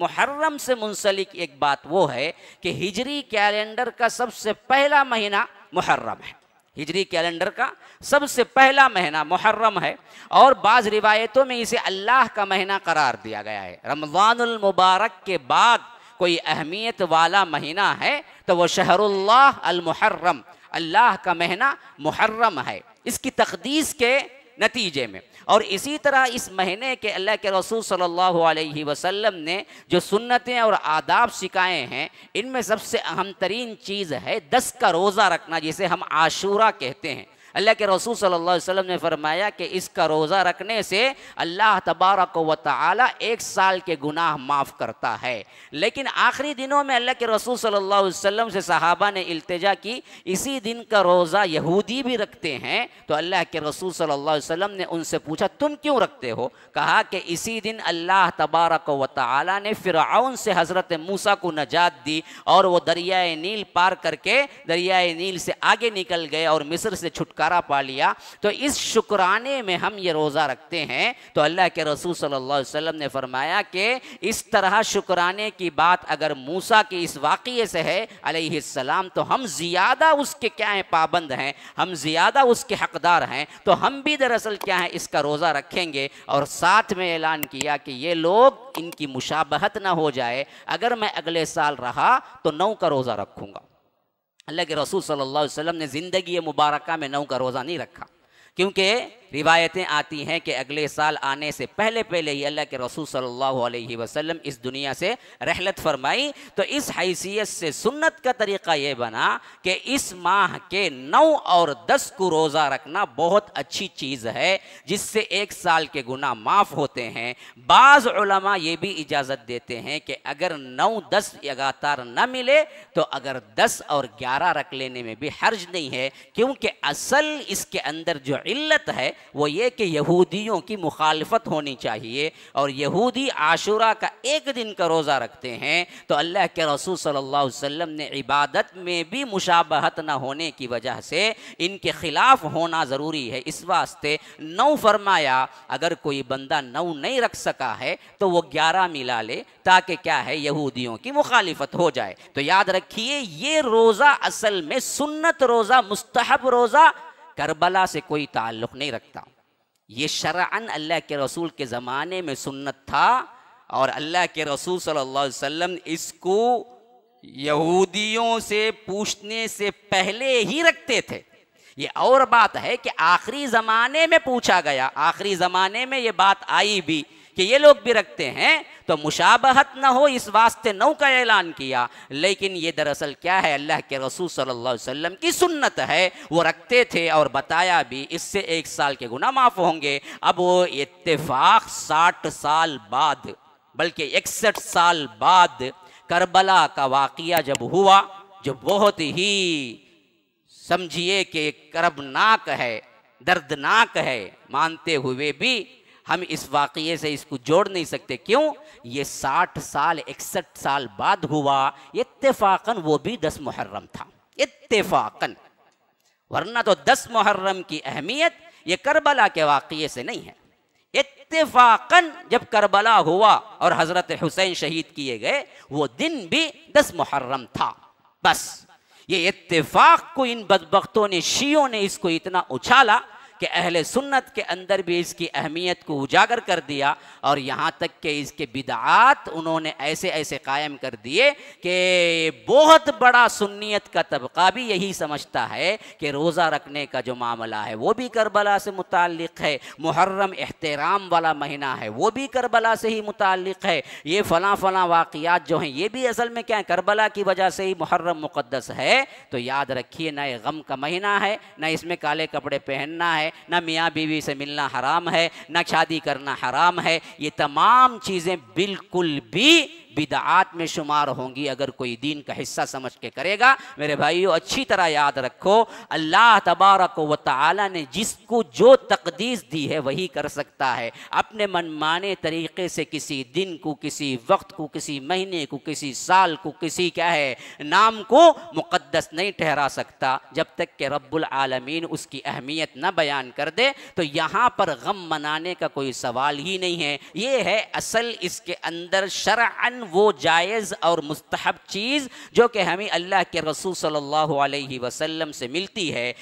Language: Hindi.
मुहर्रम से मुंसलिक एक बात वो है कि हिजरी कैलेंडर का सबसे पहला महीना मुहर्रम है हिजरी कैलेंडर का सबसे पहला महीना मुहर्रम है और बाज़ रिवायतों में इसे अल्लाह का महीना करार दिया गया है रमज़ानुल मुबारक के बाद कोई अहमियत वाला महीना है तो वह शहरुल्लाह अल मुहर्रम अल्लाह का महीना मुहर्रम है इसकी तकदीस के नतीजे में और इसी तरह इस महीने के अल्लाह के रसूल सल्लल्लाहु अलैहि वसल्लम ने जो सुन्नतें और आदाब सिखाए हैं इनमें सबसे अहम तरीन चीज़ है दस का रोज़ा रखना जिसे हम आशूरा कहते हैं अल्लाह के रसूल सल्लल्लाहु अलैहि वसल्लम ने फरमाया कि इसका रोज़ा रखने से अल्लाह तबारक व ताली एक साल के गुनाह माफ़ करता है लेकिन आखिरी दिनों में अल्लाह के रसूल सल्लल्लाहु अलैहि वसल्लम से सहाबा ने इल्तजा की इसी दिन का रोज़ा यहूदी भी रखते हैं तो अल्लाह के रसूल सल्लल्लाहु अलैहि वसल्लम ने उनसे पूछा तुम क्यों रखते हो कहा कि इसी दिन अल्लाह तबारक व ताली ने फ़िरआउन से हज़रत मूसा को नजात दी और वह दरियाए नील पार करके दरियाए नील से आगे निकल गए और मिस्र से छुटका छुटकारा पा लिया तो इस शुक्राने में हम ये रोज़ा रखते हैं तो अल्लाह के रसूल सल्लल्लाहु अलैहि वसल्लम ने फरमाया कि इस तरह शुक्राने की बात अगर मूसा के इस वाक़े से है अलैहिस्सलाम तो हम ज़्यादा उसके क्या हैं पाबंद हैं हम ज़्यादा उसके हकदार हैं तो हम भी दरअसल क्या है इसका रोज़ा रखेंगे और साथ में ऐलान किया कि ये लोग इनकी मुशाबहत ना हो जाए अगर मैं अगले साल रहा तो नौ का रोज़ा रखूँगा अल्लाह के रसूल सल्लल्लाहु अलैहि वसल्लम ने ज़िंदगी मुबारक में नौ का रोज़ा नहीं रखा क्योंकि रिवायतें आती हैं कि अगले साल आने से पहले पहले ही अल्लाह के रसूल सल्लल्लाहु अलैहि वसल्लम इस दुनिया से रहलत फरमाई तो इस हैसियत से सुन्नत का तरीक़ा ये बना कि इस माह के नौ और दस को रोज़ा रखना बहुत अच्छी चीज़ है जिससे एक साल के गुना माफ़ होते हैं बाज़ ये भी इजाज़त देते हैं कि अगर नौ दस लगातार न मिले तो अगर दस और ग्यारह रख लेने में भी हर्ज नहीं है क्योंकि असल इसके अंदर जो इल्लत है वो ये कि यहूदियों की मुखालफत होनी चाहिए और यहूदी आशुरा का एक दिन का रोज़ा रखते हैं तो अल्लाह के रसूल सल्लल्लाहु अलैहि वसल्लम ने इबादत में भी मुशाबहत ना होने की वजह से इनके ख़िलाफ़ होना ज़रूरी है इस वास्ते नौ फरमाया अगर कोई बंदा नौ नहीं रख सका है तो वह ग्यारह मिला ले ताकि क्या है यहूदियों की मुखालफत हो जाए तो याद रखिए ये रोज़ा असल में सुन्नत रोज़ा मुस्तहब रोज़ा करबला से कोई ताल्लुक़ नहीं रखता ये शरअन अल्लाह के रसूल के ज़माने में सुन्नत था और अल्लाह के रसूल सल्लल्लाहु अलैहि वसल्लम इसको यहूदियों से पूछने से पहले ही रखते थे ये और बात है कि आखिरी ज़माने में पूछा गया आखिरी ज़माने में ये बात आई भी कि ये लोग भी रखते हैं तो मुशाबहत ना हो इस वास्ते नौ का ऐलान किया लेकिन ये दरअसल क्या है अल्लाह के रसूल सल्लल्लाहु अलैहि वसल्लम की सुन्नत है वो रखते थे और बताया भी इससे एक साल के गुना माफ़ होंगे अब वो इतफाक़ साठ साल बाद बल्कि इकसठ साल बाद करबला का वाक़ जब हुआ जो बहुत ही समझिए कि करबनाक है दर्दनाक है मानते हुए भी हम इस वाकये से इसको जोड़ नहीं सकते क्यों ये साठ साल इकसठ साल बाद हुआ इतफाक़न वो भी दस मुहर्रम था इतफाक़न वरना तो दस मुहर्रम की अहमियत ये करबला के वाक़े से नहीं है इतफाक़न जब करबला हुआ और हज़रत हुसैन शहीद किए गए वो दिन भी दस मुहर्रम था बस ये इतफाक़ को इन बदबकतों ने शियों ने इसको इतना उछाला कि अहल सुन्नत के अंदर भी इसकी अहमियत को उजागर कर दिया और यहाँ तक कि इसके बिदात उन्होंने ऐसे ऐसे कायम कर दिए कि बहुत बड़ा सुन्नीत का तबका भी यही समझता है कि रोज़ा रखने का जो मामला है वो भी करबला से मुतल है मुहर्रम एहतराम वाला महीना है वो भी करबला से ही मुतल है ये फ़लाँ फ़लाँ वाक़ात जो हैं ये भी असल में क्या है करबला की वजह से ही मुहर्रम मुकदस है तो याद रखिए ना ये गम का महीना है ना इसमें काले कपड़े पहनना है ना मियाँ बीवी से मिलना हराम है ना शादी करना हराम है ये तमाम चीज़ें बिल्कुल भी बिदात में शुमार होंगी अगर कोई दीन का हिस्सा समझ के करेगा मेरे भाइयों अच्छी तरह याद रखो अल्लाह तबारक व तआला ने जिसको जो तकदीस दी है वही कर सकता है अपने मनमाने तरीके से किसी दिन को किसी वक्त को किसी महीने को किसी साल को किसी क्या है नाम को मुकद्दस नहीं ठहरा सकता जब तक कि रब्बुल आलमीन उसकी अहमियत न बयान कर दे तो यहाँ पर गम मनाने का कोई सवाल ही नहीं है ये है असल इसके अंदर शरअन वो जायज़ और मुस्तहब चीज़ जो कि हमें अल्लाह के रसूल सल्लल्लाहु अलैहि वसल्लम से मिलती है